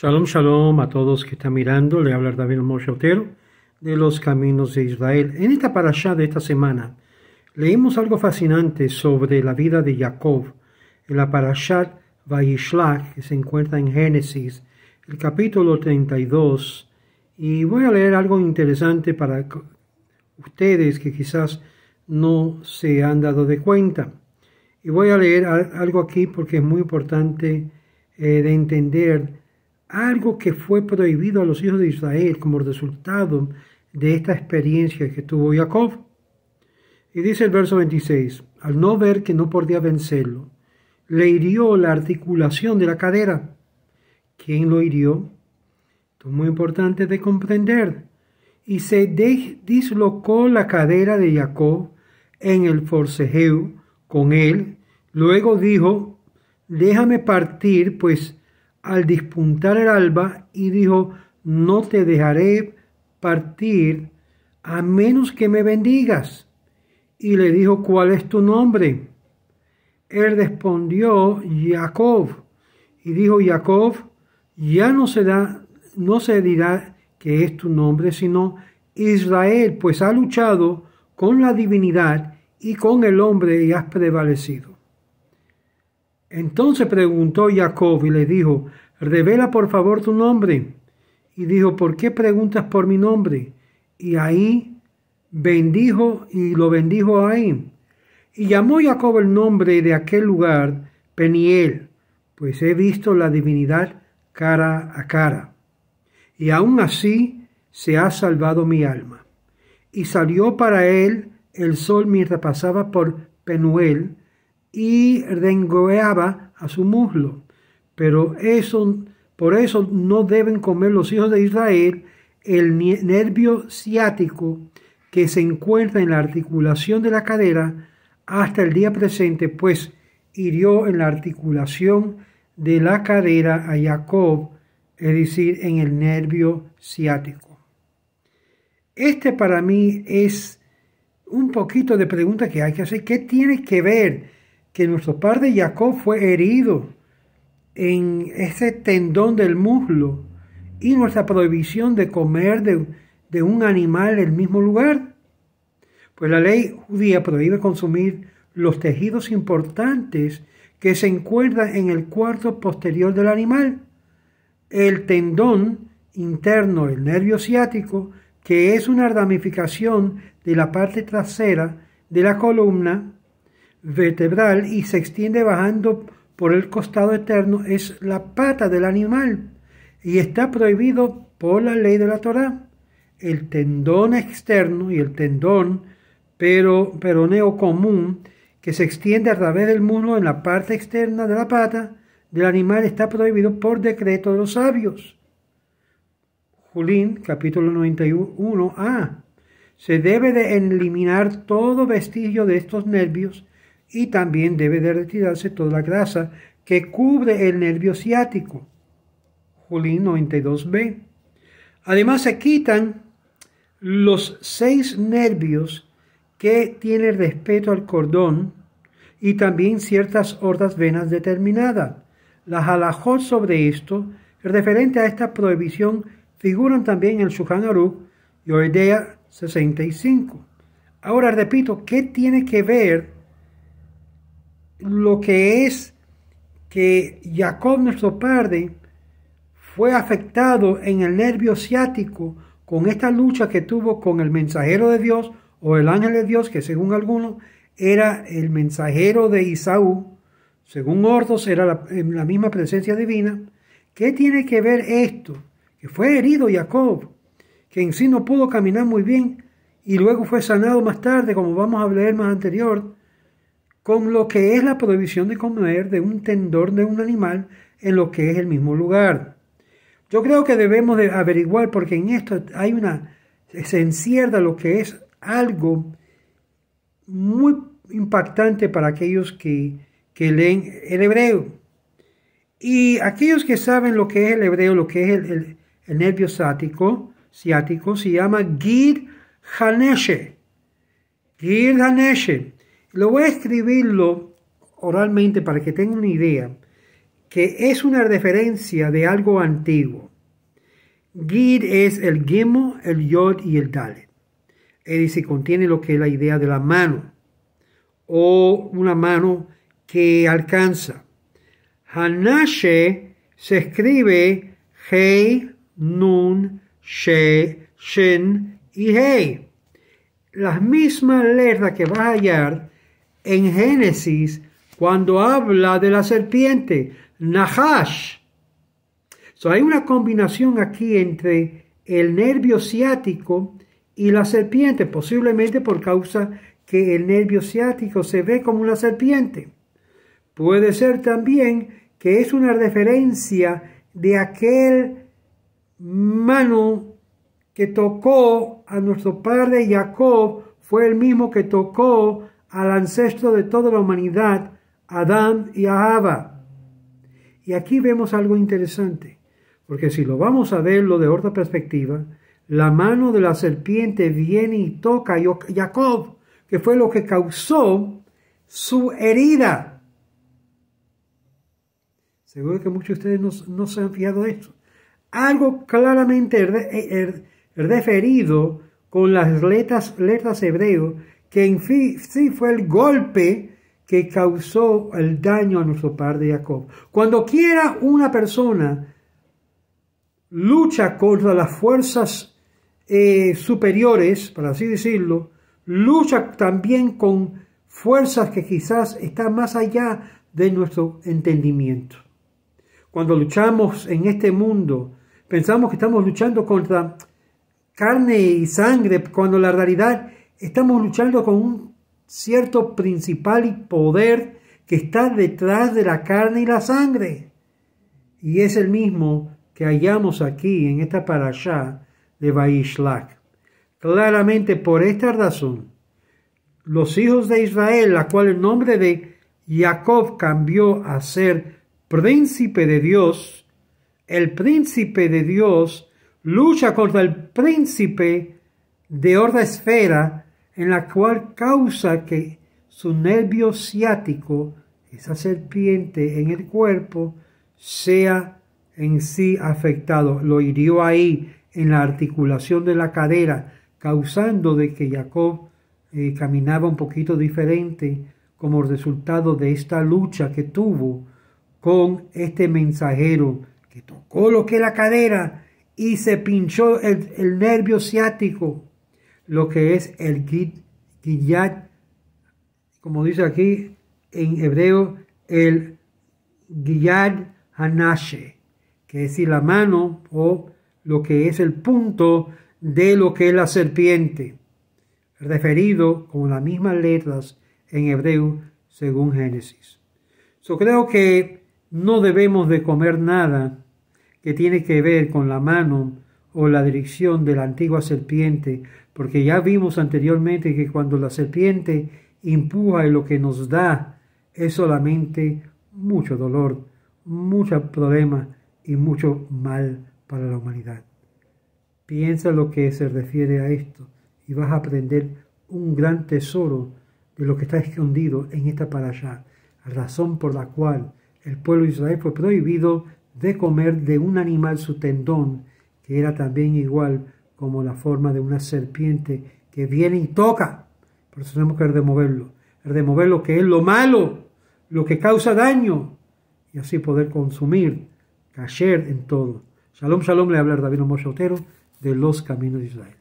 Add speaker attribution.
Speaker 1: Shalom, shalom a todos que están mirando. Le habla David Moshe de los caminos de Israel. En esta parasha de esta semana leímos algo fascinante sobre la vida de Jacob en la parashat Vayishlach que se encuentra en Génesis, el capítulo 32. Y voy a leer algo interesante para ustedes que quizás no se han dado de cuenta. Y voy a leer algo aquí porque es muy importante eh, de entender algo que fue prohibido a los hijos de Israel como resultado de esta experiencia que tuvo Jacob. Y dice el verso 26, al no ver que no podía vencerlo, le hirió la articulación de la cadera. ¿Quién lo hirió? Esto es muy importante de comprender. Y se dislocó la cadera de Jacob en el forcejeo con él. Luego dijo, déjame partir, pues al dispuntar el alba y dijo, no te dejaré partir a menos que me bendigas. Y le dijo, ¿cuál es tu nombre? Él respondió, Jacob. Y dijo, Jacob, ya no se, no se dirá que es tu nombre, sino Israel, pues ha luchado con la divinidad y con el hombre y has prevalecido. Entonces preguntó Jacob y le dijo, revela por favor tu nombre. Y dijo, ¿por qué preguntas por mi nombre? Y ahí bendijo y lo bendijo ahí. Y llamó Jacob el nombre de aquel lugar Peniel, pues he visto la divinidad cara a cara. Y aún así se ha salvado mi alma. Y salió para él el sol mientras pasaba por Penuel, y rengoeaba a su muslo. Pero eso, por eso no deben comer los hijos de Israel el nervio ciático que se encuentra en la articulación de la cadera hasta el día presente, pues hirió en la articulación de la cadera a Jacob, es decir, en el nervio ciático. Este para mí es un poquito de pregunta que hay que hacer. ¿Qué tiene que ver que nuestro padre Jacob fue herido en ese tendón del muslo y nuestra prohibición de comer de, un animal en el mismo lugar. Pues la ley judía prohíbe consumir los tejidos importantes que se encuentran en el cuarto posterior del animal, el tendón interno el nervio ciático, que es una ramificación de la parte trasera de la columna, vertebral y se extiende bajando por el costado eterno es la pata del animal y está prohibido por la ley de la Torá. El tendón externo y el tendón pero, peroneo común que se extiende a través del muslo en la parte externa de la pata del animal está prohibido por decreto de los sabios. Julín, capítulo 91a. Se debe de eliminar todo vestigio de estos nervios y también debe de retirarse toda la grasa que cubre el nervio ciático. Julín 92b. Además se quitan los seis nervios que tienen respeto al cordón y también ciertas hordas venas determinadas. las halajot sobre esto, referente a esta prohibición, figuran también en el y Oidea 65. Ahora repito, ¿qué tiene que ver lo que es que Jacob, nuestro padre, fue afectado en el nervio ciático con esta lucha que tuvo con el mensajero de Dios o el ángel de Dios, que según algunos era el mensajero de Isaú, según Ordos era la, la misma presencia divina. ¿Qué tiene que ver esto? Que fue herido Jacob, que en sí no pudo caminar muy bien y luego fue sanado más tarde, como vamos a leer más anterior, con lo que es la prohibición de comer de un tendón de un animal en lo que es el mismo lugar. Yo creo que debemos averiguar porque en esto hay una se encierra lo que es algo muy impactante para aquellos que, que leen el hebreo. Y aquellos que saben lo que es el hebreo, lo que es el, nervio sático, ciático, se llama Gir Haneshe. Gir Haneshe lo voy a escribirlo oralmente para que tengan una idea, que es una referencia de algo antiguo. Gid es el gimo, el yod y el dalet. él dice contiene lo que es la idea de la mano o una mano que alcanza. Hanashe se escribe Hei, Nun, She, Shin y Hei. Las mismas letras que vas a hallar en Génesis cuando habla de la serpiente, Nahash. hay una combinación aquí entre el nervio ciático y la serpiente, posiblemente por causa que el nervio ciático se ve como una serpiente. Puede ser también que es una referencia de aquel mano que tocó a nuestro padre Jacob, fue el mismo que tocó al ancestro de toda la humanidad, Adán y a Y aquí vemos algo interesante, porque si lo vamos a verlo de otra perspectiva, la mano de la serpiente viene y toca a Jacob, que fue lo que causó su herida. Seguro que muchos de ustedes no, se han fiado esto. Algo claramente referido con las letras, letras que en fin sí fue el golpe que causó el daño a nuestro padre Jacob. Cuando quiera una persona lucha contra las fuerzas eh, superiores, para así decirlo, lucha también con fuerzas que quizás están más allá de nuestro entendimiento. Cuando luchamos en este mundo, pensamos que estamos luchando contra carne y sangre, cuando la realidad Estamos luchando con un cierto principal y poder que está detrás de la carne y la sangre. Y es el mismo que hallamos aquí en esta parasha de Baishlak. Claramente por esta razón, los hijos de Israel, la cual el nombre de Jacob cambió a ser príncipe de Dios, el príncipe de Dios lucha contra el príncipe de otra esfera en la cual causa que su nervio ciático, esa serpiente en el cuerpo, sea en sí afectado. Lo hirió ahí en la articulación de la cadera, causando de que Jacob eh, caminaba un poquito diferente como resultado de esta lucha que tuvo con este mensajero que tocó lo que la cadera y se pinchó el nervio ciático lo que es el Gid, como dice aquí en hebreo, el Giyad Hanashe, que es decir, la mano o lo que es el punto de lo que es la serpiente, referido con las mismas letras en hebreo según Génesis. Yo so, creo que no debemos de comer nada que tiene que ver con la mano o la dirección de la antigua serpiente, porque ya vimos anteriormente que cuando la serpiente empuja y lo que nos da es solamente mucho dolor, mucho problema y mucho mal para la humanidad. Piensa lo que se refiere a esto y vas a aprender un gran tesoro de lo que está escondido en esta para allá, razón por la cual el pueblo de Israel fue prohibido de comer de un animal su tendón que era también igual como la forma de una serpiente que viene y toca. Por eso tenemos que removerlo. Remover lo que es lo malo, lo que causa daño, y así poder consumir, cayer en todo. Shalom, shalom, le habla David Moshe Otero de los caminos de Israel.